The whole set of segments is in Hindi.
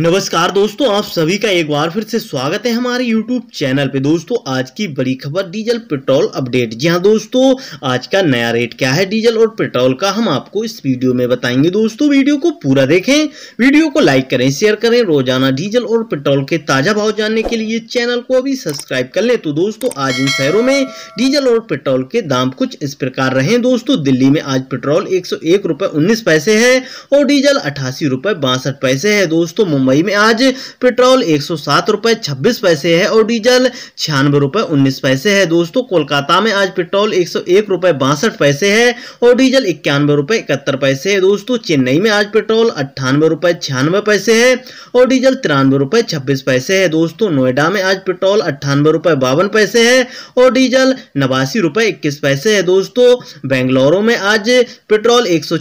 नमस्कार दोस्तों आप सभी का एक बार फिर से स्वागत है हमारे YouTube चैनल पे दोस्तों आज की बड़ी खबर डीजल पेट्रोल अपडेट जी हाँ दोस्तों आज का नया रेट क्या है डीजल और पेट्रोल का हम आपको इस वीडियो में बताएंगे दोस्तों वीडियो को पूरा देखें वीडियो को लाइक करें शेयर करें रोजाना डीजल और पेट्रोल के ताज़ा भाव जानने के लिए चैनल को अभी सब्सक्राइब कर ले तो दोस्तों आज इन शहरों में डीजल और पेट्रोल के दाम कुछ इस प्रकार रहे दोस्तों दिल्ली में आज पेट्रोल एक सौ पैसे है और डीजल अठासी पैसे है दोस्तों मुंबई मुंबई में आज पेट्रोल एक सौ पैसे है और डीजल छियानवे रुपए उन्नीस पैसे है दोस्तों कोलकाता में आज पेट्रोल एक सौ पैसे है और डीजल इक्यानवे रुपए इकहत्तर पैसे है दोस्तों चेन्नई में आज पेट्रोल अट्ठानवे रुपए छियानवे पैसे है और डीजल तिरानवे रुपए छब्बीस पैसे है दोस्तों नोएडा में आज पेट्रोल अट्ठानवे रुपए बावन पैसे है और डीजल नवासी रुपए इक्कीस पैसे है दोस्तों बेंगलोरु में आज पेट्रोल एक सौ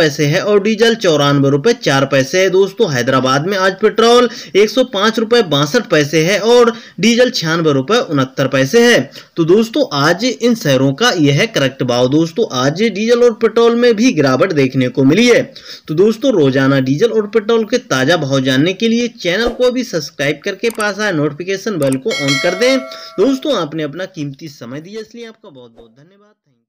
पैसे है और डीजल चौरानवे रुपए चार पैसे है दोस्तों हैदराबाद हैदराबाद में आज पेट्रोल एक सौ पैसे है और डीजल छियानवे रुपए उनहत्तर पैसे है तो दोस्तों आज इन शहरों का यह है करेक्ट भाव दोस्तों आज डीजल और पेट्रोल में भी गिरावट देखने को मिली है तो दोस्तों रोजाना डीजल और पेट्रोल के ताज़ा भाव जानने के लिए चैनल को भी सब्सक्राइब करके पास आया नोटिफिकेशन बेल को ऑन कर दें दोस्तों आपने अपना कीमती समय दिया इसलिए आपका बहुत बहुत धन्यवाद